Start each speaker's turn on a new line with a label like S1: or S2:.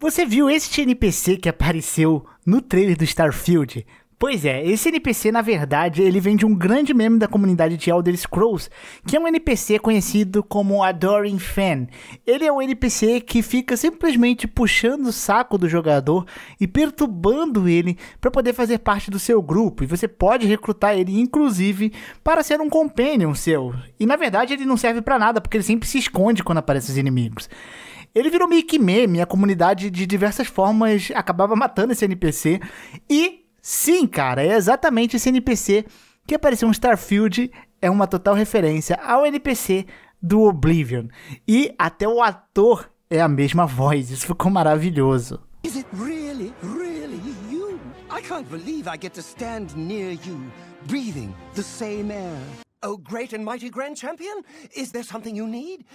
S1: Você viu este NPC que apareceu no trailer do Starfield? Pois é, esse NPC na verdade ele vem de um grande meme da comunidade de Elder Scrolls, que é um NPC conhecido como Adoring Fan. Ele é um NPC que fica simplesmente puxando o saco do jogador e perturbando ele para poder fazer parte do seu grupo. E você pode recrutar ele, inclusive, para ser um companion seu. E na verdade ele não serve para nada, porque ele sempre se esconde quando aparecem os inimigos. Ele virou meio que meme, a comunidade de diversas formas acabava matando esse NPC. E sim, cara, é exatamente esse NPC que apareceu em Starfield, é uma total referência ao NPC do Oblivion. E até o ator é a mesma voz, isso ficou maravilhoso. Is it really, really you? I can't believe I get to stand near you, breathing the same air. Oh, great and mighty grand champion, is there something you need?